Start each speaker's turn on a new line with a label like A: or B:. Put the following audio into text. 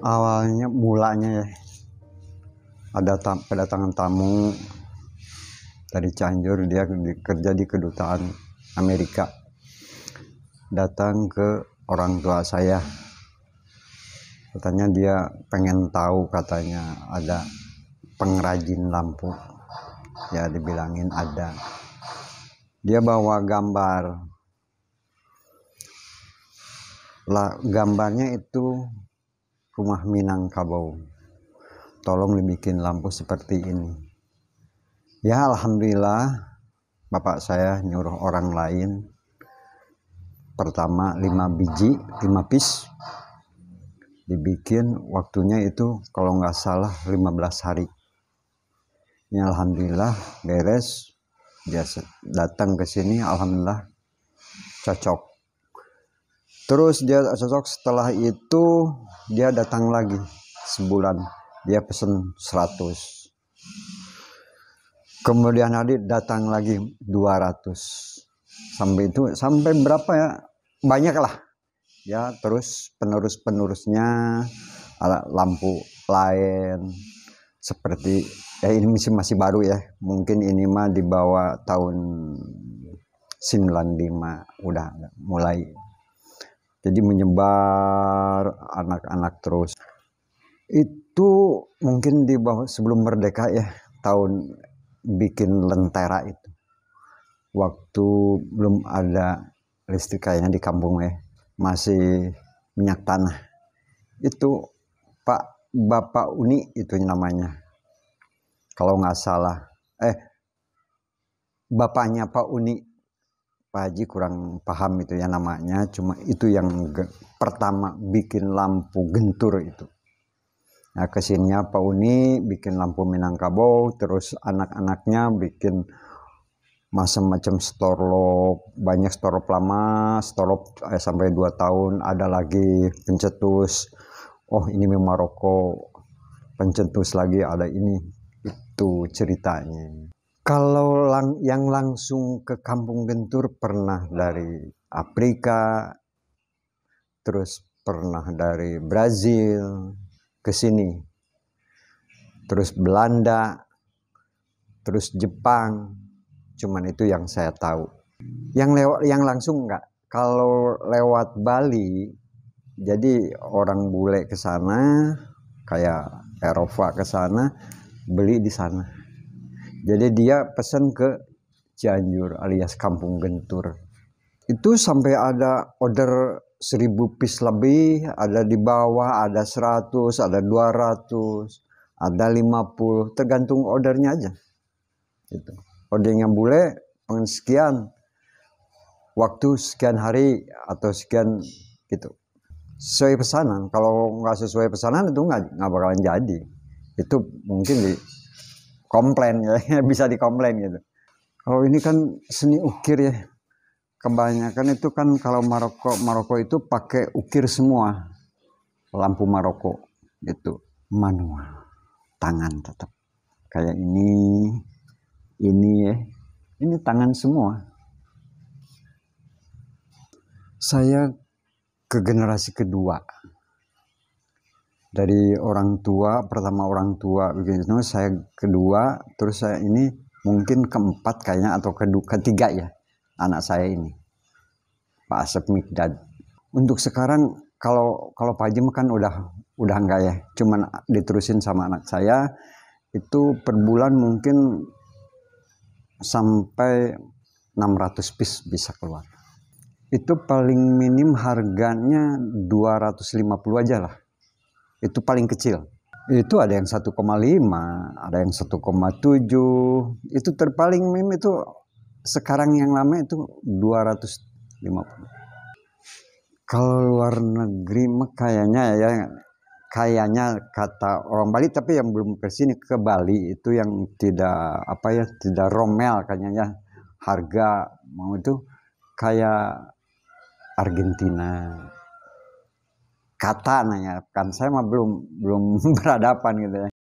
A: awalnya mulanya ya ada tam kedatangan tamu dari Cianjur dia kerja di kedutaan Amerika datang ke orang tua saya katanya dia pengen tahu katanya ada pengrajin lampu ya dibilangin ada dia bawa gambar lah gambarnya itu rumah Minangkabau tolong dibikin lampu seperti ini ya Alhamdulillah Bapak saya nyuruh orang lain pertama 5 biji 5 piece dibikin waktunya itu kalau nggak salah 15 hari ini alhamdulillah beres dia datang ke sini alhamdulillah cocok terus dia cocok setelah itu dia datang lagi sebulan dia pesen 100 kemudian hari datang lagi 200 sampai itu sampai berapa ya banyak lah ya terus penerus-penerusnya lampu lain seperti ya ini masih masih baru ya mungkin ini mah dibawa tahun 95 udah mulai jadi menyebar anak-anak terus itu mungkin di bawah sebelum merdeka ya tahun bikin lentera itu waktu belum ada listrik kayaknya di kampung ya masih minyak tanah itu Pak Bapak Uni itu namanya kalau nggak salah eh bapaknya Pak Uni Pak Haji kurang paham itu ya namanya cuma itu yang pertama bikin lampu gentur itu nah kesininya Pak Uni bikin lampu Minangkabau terus anak-anaknya bikin macam-macam lock, banyak lock lama lock eh, sampai 2 tahun ada lagi pencetus oh ini memang Maroko pencetus lagi ada ini itu ceritanya kalau lang yang langsung ke kampung gentur pernah dari Afrika terus pernah dari Brazil ke sini terus Belanda terus Jepang cuman itu yang saya tahu yang lewat yang langsung nggak kalau lewat Bali jadi orang bule ke sana kayak Eropa ke sana beli di sana jadi dia pesen ke Cianjur alias Kampung Gentur itu sampai ada order 1000 piece lebih, ada di bawah, ada 100, ada 200, ada 50, tergantung ordernya aja. Gitu. Orde yang bule pengen sekian waktu sekian hari atau sekian gitu sesuai pesanan kalau nggak sesuai pesanan itu nggak nggak bakalan jadi itu mungkin di komplain ya bisa dikomplain gitu kalau oh, ini kan seni ukir ya kebanyakan itu kan kalau Maroko Maroko itu pakai ukir semua lampu Maroko itu manual tangan tetap kayak ini ini ya ini tangan semua saya ke generasi kedua dari orang tua pertama orang tua begitu saya kedua terus saya ini mungkin keempat kayaknya atau kedua ketiga ya anak saya ini Pak Asep Mikdad untuk sekarang kalau kalau Pak Jem kan udah udah enggak ya cuman diterusin sama anak saya itu per bulan mungkin sampai 600 piece bisa keluar. Itu paling minim harganya 250 aja lah. Itu paling kecil. Itu ada yang 1,5, ada yang 1,7. Itu terpaling minim itu sekarang yang lama itu 250. Kalau luar negeri mah kayaknya ya kayaknya kata orang Bali tapi yang belum ke sini ke Bali itu yang tidak apa ya tidak romel kayaknya ya. harga mau itu kayak Argentina kata nanya kan saya mah belum belum berhadapan gitu ya